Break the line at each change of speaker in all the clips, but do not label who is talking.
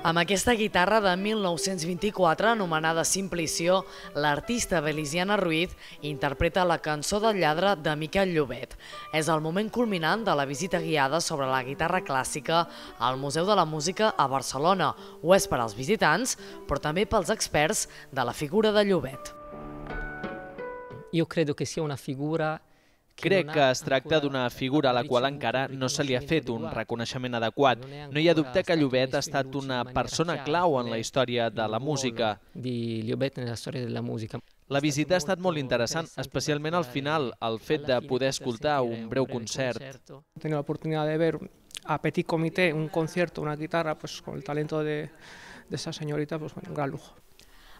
Amb aquesta guitarra de 1924, anomenada Simplició, l'artista Belisiana Ruiz interpreta la cançó del lladre de Miquel Llobet. És el moment culminant de la visita guiada sobre la guitarra clàssica al Museu de la Música a Barcelona. Ho és per als visitants, però també pels experts de la figura de Llobet. Jo credo que sia una figura
Crec que es tracta d'una figura a la qual encara no se li ha fet un reconeixement adequat. No hi ha dubte que Llobet ha estat una persona clau en la història de la música. Di Llobet nella
storia della musica.
La visita ha estat molt interessant, especialment al final, el fet de poder escoltar un breu concert.
Tenir l'oportunitat de veure a petit comité un concert, una guitarra, pues con el talento de, de esa señorita, pues un gran lujo.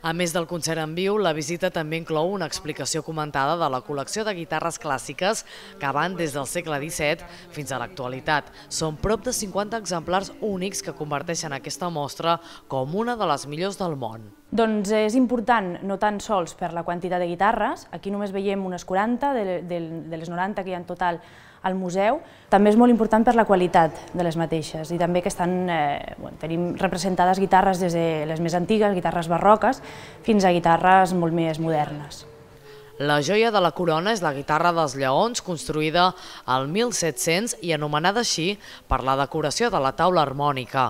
A més del concert en viu, la visita també inclou una explicació comentada de la col·lecció de guitarres clàssiques que van des del segle XVII fins a l'actualitat. Són prop de 50 exemplars únics que converteixen aquesta mostra com una de les millors del món.
Doncs és important no tan sols per la quantitat de guitarres, aquí només veiem unes 40 de, les 90 que hi ha en total al museu, també és molt important per la qualitat de les mateixes i també que estan, eh, tenim representades guitarres des de les més antigues, guitarres barroques, fins a guitarres molt més modernes.
La joia de la corona és la guitarra dels lleons construïda al 1700 i anomenada així per la decoració de la taula harmònica.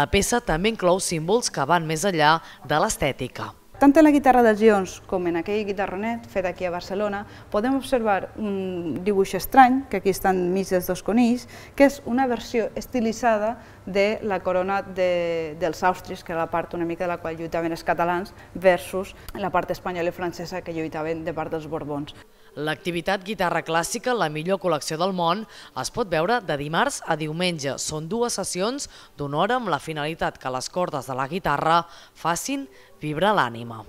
La peça també inclou símbols que van més enllà de l'estètica
tant en la guitarra dels Gions com en aquell guitarronet fet aquí a Barcelona, podem observar un dibuix estrany, que aquí estan mig dels dos conills, que és una versió estilitzada de la corona de, dels austris, que era la part una mica de la qual lluitaven els catalans, versus la part espanyola i francesa que lluitaven de part dels borbons.
L'activitat Guitarra Clàssica, la millor col·lecció del món, es pot veure de dimarts a diumenge. Són dues sessions d'una hora amb la finalitat que les cordes de la guitarra facin vibrar l'ànima.